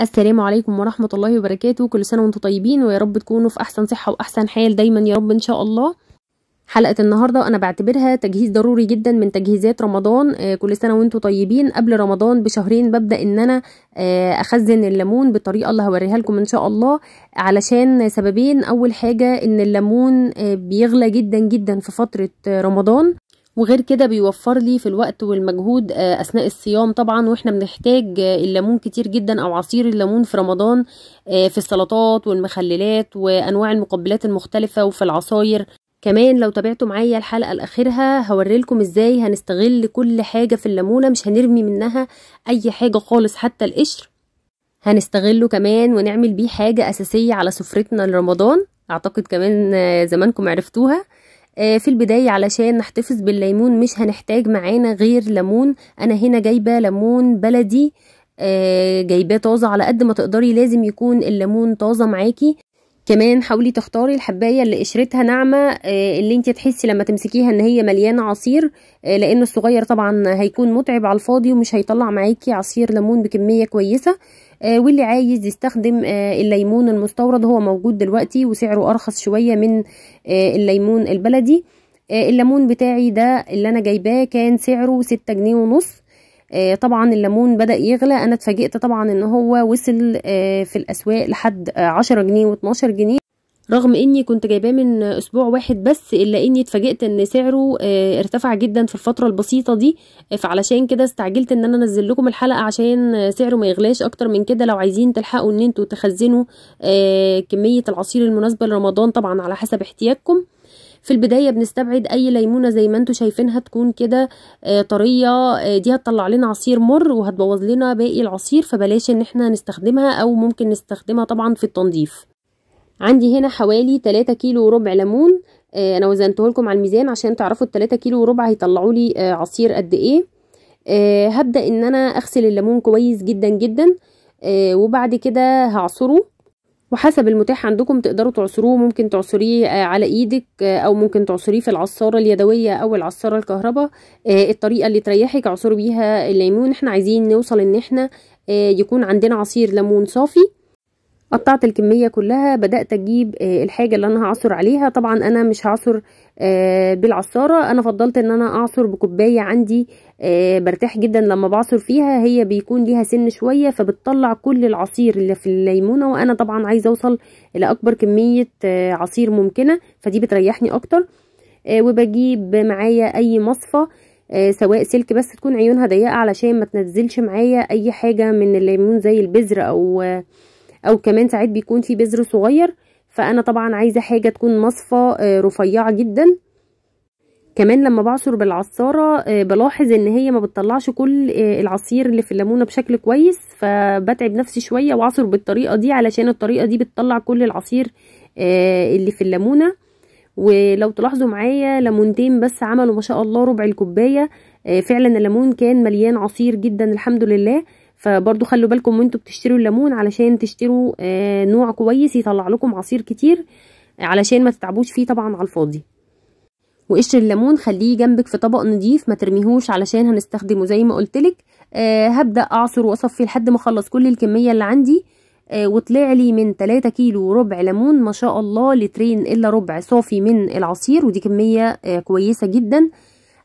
السلام عليكم ورحمة الله وبركاته كل سنة وانتم طيبين ويا رب تكونوا في أحسن صحة وأحسن حال دايما يا رب إن شاء الله حلقة النهاردة أنا بعتبرها تجهيز ضروري جدا من تجهيزات رمضان آه، كل سنة وانتم طيبين قبل رمضان بشهرين ببدأ إن أنا آه، أخزن الليمون بالطريقة اللي هوريها لكم إن شاء الله علشان سببين أول حاجة إن الليمون آه، بيغلى جدا جدا في فترة رمضان وغير كده بيوفر لي في الوقت والمجهود آه، اثناء الصيام طبعا واحنا بنحتاج آه، الليمون كتير جدا او عصير الليمون في رمضان آه، في السلطات والمخللات وانواع المقبلات المختلفه وفي العصاير كمان لو تابعتوا معايا الحلقه لاخرها هوريلكم ازاي هنستغل كل حاجه في الليمونه مش هنرمي منها اي حاجه خالص حتى القشر هنستغله كمان ونعمل بيه حاجه اساسيه على سفرتنا لرمضان اعتقد كمان زمانكم عرفتوها آه، في البداية علشان نحتفظ بالليمون مش هنحتاج معانا غير ليمون انا هنا جايبة ليمون بلدي آه، جايباه طازة على قد ما تقدري لازم يكون الليمون طازة معاكي كمان حاولي تختاري الحبايه اللي قشرتها ناعمه آه، اللي انت تحسي لما تمسكيها ان هي مليانه عصير لان الصغير طبعا هيكون متعب على الفاضي ومش هيطلع معاكي عصير ليمون بكميه كويسه آه، واللي عايز يستخدم آه، الليمون المستورد هو موجود دلوقتي وسعره ارخص شويه من آه، الليمون البلدي الليمون بتاعي ده اللي انا جايباه كان سعره ستة جنيه ونص طبعا الليمون بدأ يغلى انا اتفاجئت طبعا ان هو وصل في الاسواق لحد عشرة جنيه واتناشر جنيه رغم اني كنت جايباه من اسبوع واحد بس الا اني اتفاجئت ان سعره آه، ارتفع جدا في الفتره البسيطه دي آه، فعلشان كده استعجلت ان انا انزل لكم الحلقه عشان آه، سعره ما يغلاش اكتر من كده لو عايزين تلحقوا ان انتوا تخزنوا كميه العصير المناسبه لرمضان طبعا على حسب احتياجكم في البدايه بنستبعد اي ليمونه زي ما انتوا شايفينها تكون كده طريه دي هتطلع لنا عصير مر وهتبوظ لنا باقي العصير فبلاش ان احنا نستخدمها او ممكن نستخدمها طبعا في التنظيف عندي هنا حوالي 3 كيلو وربع ليمون آه، انا وزنته لكم على الميزان عشان تعرفوا ال كيلو وربع هيطلعوا لي آه، عصير قد ايه آه، هبدا ان انا اغسل الليمون كويس جدا جدا وبعد كده هعصره وحسب المتاح عندكم تقدروا تعصروه ممكن تعصريه على ايدك او ممكن تعصريه في العصاره اليدويه او العصاره الكهرباء الطريقه اللي تريحك عصروا بيها الليمون احنا عايزين نوصل ان احنا يكون عندنا عصير ليمون صافي قطعت الكمية كلها بدأت أجيب آه، الحاجة اللي أنا هعصر عليها طبعا أنا مش هعصر آه، بالعصارة أنا فضلت أن أنا أعصر بكوباية عندي آه، برتاح جدا لما بعصر فيها هي بيكون ليها سن شوية فبتطلع كل العصير اللي في الليمونة وأنا طبعا عايزة أوصل لأكبر كمية عصير ممكنة فدي بتريحني أكتر وبجيب معايا أي مصفى سواء سلك بس تكون عيونها ضيقة علشان ما تنزلش معايا أي حاجة من الليمون زي البذر أو او كمان ساعات بيكون في بذر صغير فانا طبعا عايزه حاجه تكون مصفى آه، رفيعه جدا كمان لما بعصر بالعصارة آه، بلاحظ ان هي ما بتطلعش كل آه، العصير اللي في الليمونة بشكل كويس فبتعب نفسي شوية واعصر بالطريقة دي علشان الطريقة دي بتطلع كل العصير اللي في الليمونة ولو تلاحظوا معايا ليمونتين بس عملوا ما شاء الله ربع الكوباية فعلا الليمون كان مليان عصير جدا الحمد لله فبرضو خلوا بالكم وانتوا بتشتروا الليمون علشان تشتروا آه، نوع كويس يطلع لكم عصير كتير آه، علشان ما تتعبوش فيه طبعا على الفاضي وقشر الليمون خليه جنبك في طبق نضيف ما ترميهوش علشان هنستخدمه زي ما قلتلك آه هبدا اعصر واصفي لحد ما اخلص كل الكميه اللي عندي آه وطلع لي من 3 كيلو وربع ليمون ما شاء الله لترين الا ربع صافي من العصير ودي كميه آه كويسه جدا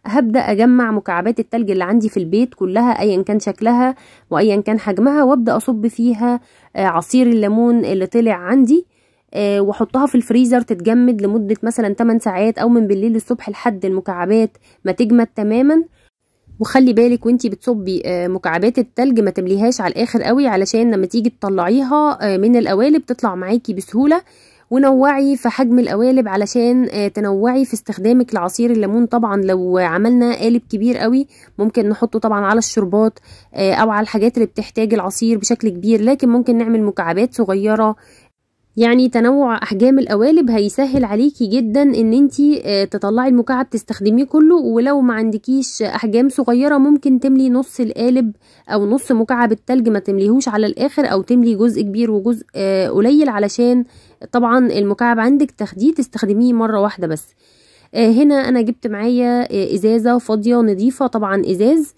هبدأ أجمع مكعبات التلج اللي عندي في البيت كلها أيا كان شكلها وأيا كان حجمها وأبدأ أصب فيها آه، عصير الليمون اللي طلع عندي آه، واحطها في الفريزر تتجمد لمدة مثلا 8 ساعات أو من بالليل للصبح لحد المكعبات ما تجمد تماما وخلي بالك وانتي بتصبي آه، مكعبات التلج ما تمليهاش على الاخر قوي علشان لما تيجي تطلعيها من القوالب تطلع معاكي بسهوله ونوعي في حجم القوالب علشان آه، تنوعي في استخدامك لعصير الليمون طبعا لو عملنا قالب كبير قوي ممكن نحطه طبعا على الشربات آه، او على الحاجات اللي بتحتاج العصير بشكل كبير لكن ممكن نعمل مكعبات صغيره يعني تنوع احجام القوالب هيسهل عليكي جدا ان انتي آه، تطلعي المكعب تستخدميه كله ولو ما عندكيش احجام صغيره ممكن تملي نص القالب او نص مكعب التلج ما تمليهوش على الاخر او تملي جزء كبير وجزء آه، قليل علشان طبعا المكعب عندك تاخديه تستخدميه مره واحده بس آه، هنا انا جبت معايا ازازه فاضيه نظيفه طبعا ازاز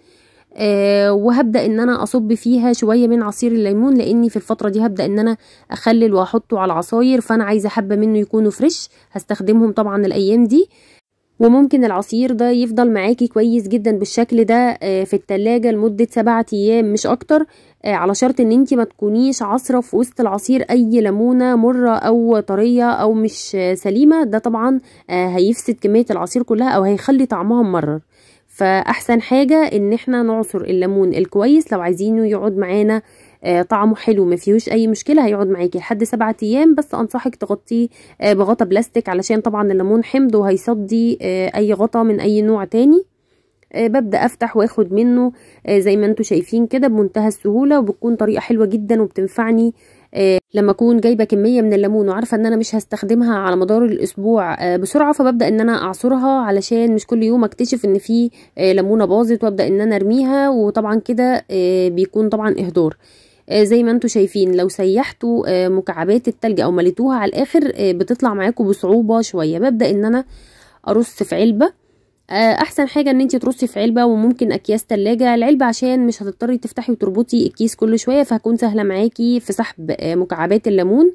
آه، وهبدا ان انا اصب فيها شويه من عصير الليمون لاني في الفتره دي هبدا ان انا اخلل واحطه على العصاير فانا عايزه حبه منه يكونوا فريش هستخدمهم طبعا الايام دي وممكن العصير ده يفضل معاكي كويس جدا بالشكل ده آه، في التلاجة لمدة سبعة ايام مش اكتر آه، على شرط ان انتي ما تكونيش عصرة في وسط العصير اي ليمونة مرة او طرية او مش سليمة ده طبعا هيفسد كمية العصير كلها او هيخلي طعمها ممرر فاحسن حاجه ان احنا نعصر الليمون الكويس لو عايزينه يقعد معانا آه، طعمه حلو ما فيهوش اي مشكله هيقعد معاكي لحد سبعة ايام بس انصحك تغطيه آه، بغطا بلاستيك علشان طبعا الليمون حمض وهيصدي آه، اي غطا من اي نوع تاني ببدا افتح واخد منه زي ما انتم شايفين كده بمنتهى السهوله وبتكون طريقه حلوه جدا وبتنفعني لما اكون جايبه كميه من الليمون وعارفه ان انا مش هستخدمها على مدار الاسبوع آه، بسرعه فببدا ان انا اعصرها علشان مش كل يوم اكتشف ان في آه، ليمونه باظت وابدا ان انا ارميها وطبعا كده آه، بيكون طبعا اهدار زي ما انتم شايفين لو سيحتوا مكعبات التلج او مليتوها على الاخر بتطلع معاكم بصعوبه شويه ببدا ان انا ارص في علبه آه، احسن حاجه ان انت ترصي في علبه وممكن اكياس تلاجة العلبه عشان مش هتضطري تفتحي وتربطي الكيس كل شويه فهكون سهله معاكي في سحب آه، مكعبات الليمون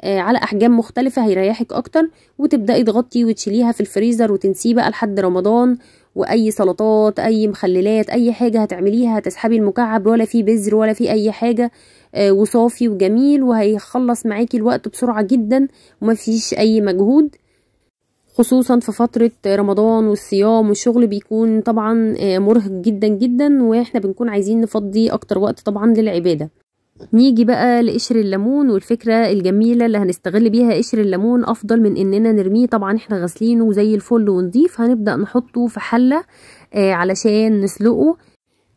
آه، على احجام مختلفه هيريحك اكتر وتبداي تغطي وتشيليها في الفريزر وتنسيه بقى لحد رمضان واي سلطات اي مخللات اي حاجه هتعمليها هتسحبي المكعب ولا فيه بذر ولا فيه اي حاجه وصافي وجميل وهيخلص معاكي الوقت بسرعه جدا ومفيش اي مجهود خصوصا في فترة رمضان والصيام والشغل بيكون طبعا آه، مرهق جدا جدا واحنا بنكون عايزين نفضي اكتر وقت طبعا للعبادة نيجي بقى لقشر الليمون والفكرة الجميلة اللي هنستغل بيها قشر الليمون أفضل من إننا نرميه طبعا احنا غاسلينه زي الفل ونضيف هنبدأ نحطه في حلة آه، علشان نسلقه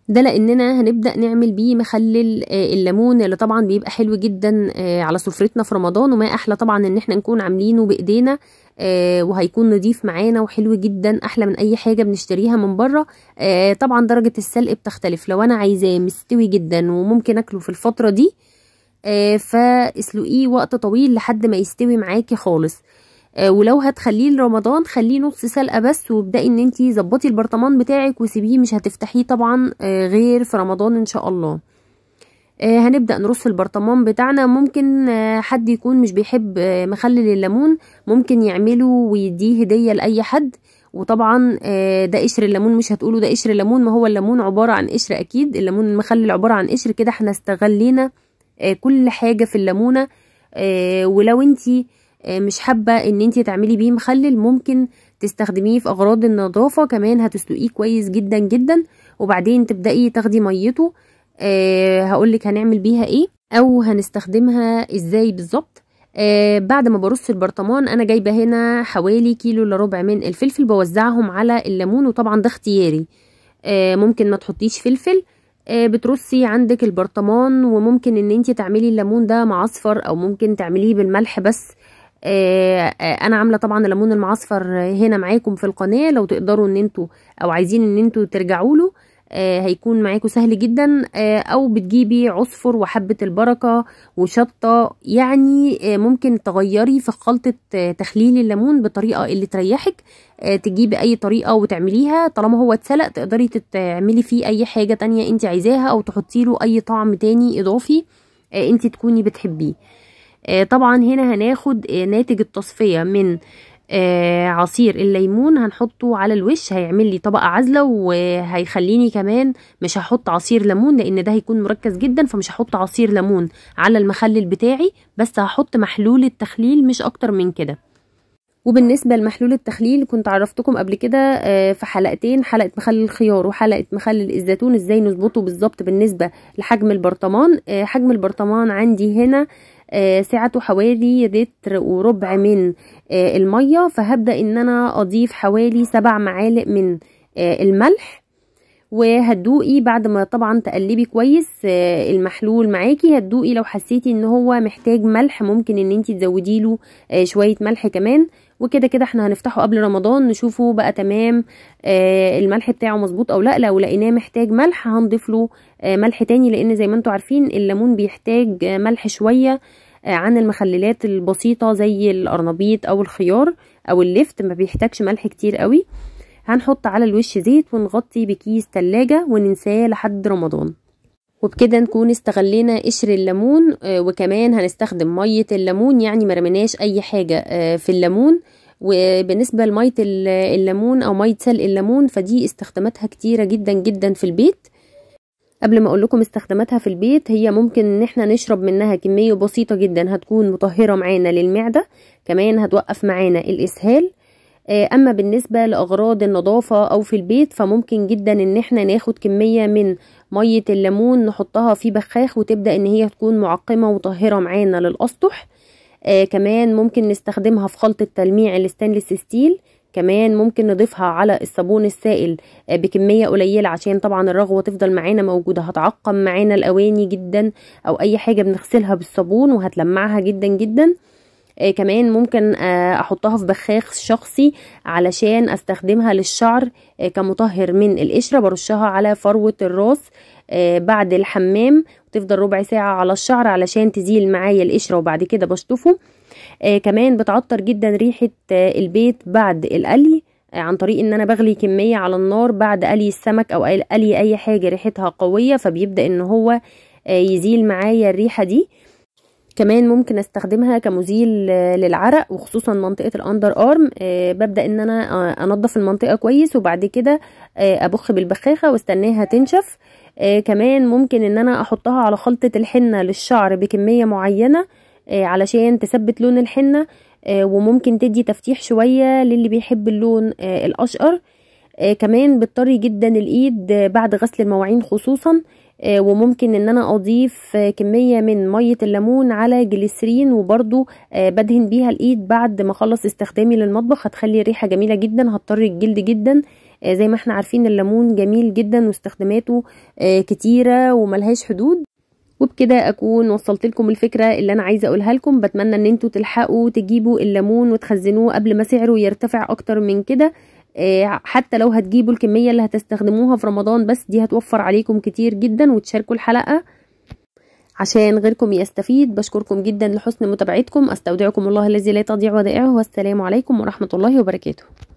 ده لاننا هنبدا نعمل بيه مخلل آه، الليمون اللي طبعا بيبقى حلو جدا آه، على سفرتنا في رمضان وما احلى طبعا ان احنا نكون عاملينه بايدينا آه، وهيكون نضيف معانا وحلو جدا احلى من اي حاجه بنشتريها من بره طبعا درجه السلق بتختلف لو انا عايزاه مستوي جدا وممكن اكله في الفتره دي فاسلقيه وقت طويل لحد ما يستوي معاكي خالص آه، ولو هتخليه لرمضان خليه نص سلقه بس وابداي ان انتي ظبطي البرطمان بتاعك وسيبيه مش هتفتحيه طبعا آه، غير في رمضان ان شاء الله آه، هنبدا نرص البرطمان بتاعنا ممكن حد يكون مش بيحب مخلل الليمون ممكن يعمله ويديه هديه لاي حد وطبعا ده قشر الليمون مش هتقولوا ده قشر الليمون ما هو الليمون عباره عن قشر اكيد الليمون المخلل عباره عن قشر كده احنا استغلينا كل حاجه في الليمونه ولو انتي آه، مش حابه ان انت تعملي بيه مخلل ممكن تستخدميه في اغراض النظافه كمان هتسلقيه كويس جدا جدا وبعدين تبداي تاخدي ميته أه هقولك هنعمل بيها ايه او هنستخدمها ازاي بالظبط آه بعد ما برص البرطمان انا جايبه هنا حوالي كيلو الا ربع من الفلفل بوزعهم على الليمون وطبعا ده اختياري آه ممكن ما تحطيش فلفل آه بترصي عندك البرطمان وممكن ان انت تعملي الليمون ده مع اصفر او ممكن تعمليه بالملح بس آه، آه، انا عامله طبعا الليمون المعصفر هنا معاكم في القناه لو تقدروا ان انتوا او عايزين ان انتوا ترجعوا له آه، هيكون معاكم سهل جدا او بتجيبي عصفر وحبه البركه وشطه يعني ممكن تغيري في خلطه تخليل الليمون بطريقه اللي تريحك تجيبي اي طريقه وتعمليها طالما هو اتسلق تقدري تعملي فيه اي حاجه تانية انت عايزاها او تحطي له اي طعم تاني اضافي انت تكوني بتحبيه آه، طبعا هنا هناخد آه، ناتج التصفية من آه، عصير الليمون هنحطه على الوش هيعمل لي طبقة عازلة وهيخليني كمان مش هحط عصير ليمون لان ده هيكون مركز جدا فمش هحط عصير ليمون على المخلل بتاعي بس هحط محلول التخليل مش اكتر من كده وبالنسبة لمحلول التخليل كنت عرفتكم قبل كده في حلقتين حلقة مخلل الخيار وحلقة مخلل الزيتون ازاي نظبطه بالظبط بالنسبة لحجم البرطمان حجم البرطمان عندي هنا آه، سعته حوالي لتر وربع من آه، المية فهبدأ ان انا اضيف حوالي سبع معالق من آه، الملح وهتدوقي بعد ما طبعا تقلبي كويس آه، المحلول معاكي هتدوقي لو حسيتي ان هو محتاج ملح ممكن ان انت تزودي له آه، شويه ملح كمان وكده كده احنا هنفتحه قبل رمضان نشوفه بقى تمام آه، الملح بتاعه مظبوط او لا لو لقيناه محتاج ملح هنضيف له ملح تاني لان زي ما انتم عارفين الليمون بيحتاج ملح شويه عن المخللات البسيطه زي القرنبيط او الخيار او اللفت ما بيحتاجش ملح كتير قوي هنحط على الوش زيت ونغطي بكيس تلاجة وننساه لحد رمضان وبكده نكون استغلينا قشر الليمون آه، وكمان هنستخدم مية الليمون يعني مرمناش اي حاجة آه، في الليمون وبالنسبة لمية الليمون او مية سلق الليمون فدي استخداماتها كتيرة جدا جدا في البيت قبل ما اقول لكم استخداماتها في البيت هي ممكن ان احنا نشرب منها كمية بسيطة جدا هتكون مطهرة معانا للمعدة كمان هتوقف معانا الاسهال آه، اما بالنسبه لاغراض النظافه او في البيت فممكن جدا ان احنا ناخد كميه من ميه الليمون نحطها في بخاخ وتبدا ان هي تكون معقمه وطاهره معانا للاسطح آه كمان ممكن نستخدمها في خلطه تلميع الستانلس ستيل كمان ممكن نضيفها على الصابون السائل آه، بكمية قليلة عشان طبعا الرغوة تفضل معانا موجودة هتعقم معانا الأواني جدا أو أي حاجة بنغسلها بالصابون وهتلمعها جدا جدا آه، كمان ممكن آه، احطها في بخاخ شخصي علشان استخدمها للشعر آه، كمطهر من القشره برشها على فروه الراس بعد الحمام وتفضل ربع ساعه على الشعر علشان تزيل معايا القشره وبعد كده بشطفه كمان بتعطر جدا ريحه البيت بعد القلي عن طريق ان انا بغلي كميه على النار بعد قلي السمك او قلي اي حاجه ريحتها قويه فبيبدا ان هو يزيل معايا الريحه دي كمان ممكن استخدمها كمزيل آه، للعرق وخصوصا منطقه الاندر ارم آه، ببدا ان انا آه، انضف المنطقه كويس وبعد كده ابخ بالبخاخه واستناها تنشف كمان ممكن ان انا احطها على خلطه الحنه للشعر بكميه معينه علشان تثبت لون الحنه وممكن تدي تفتيح شويه للي بيحب اللون الاشقر كمان بتطري جدا الايد بعد غسل المواعين خصوصا آه، وممكن ان انا اضيف آه، كمية من مية الليمون على جليسرين وبرضو آه، بدهن بيها الايد بعد ما اخلص استخدامي للمطبخ هتخلي ريحة جميلة جدا هتطر الجلد جدا زي ما احنا عارفين الليمون جميل جدا واستخداماته كتيرة وملهاش حدود وبكده اكون وصلت لكم الفكره اللي انا عايزه اقولها لكم بتمنى ان انتوا تلحقوا تجيبوا الليمون وتخزنوه قبل ما سعره يرتفع اكتر من كده آه، حتى لو هتجيبوا الكمية اللي هتستخدموها في رمضان بس دي هتوفر عليكم كتير جدا وتشاركوا الحلقة عشان غيركم يستفيد بشكركم جدا لحسن متابعتكم استودعكم الله الذي لا تضيع ودائعه والسلام عليكم ورحمة الله وبركاته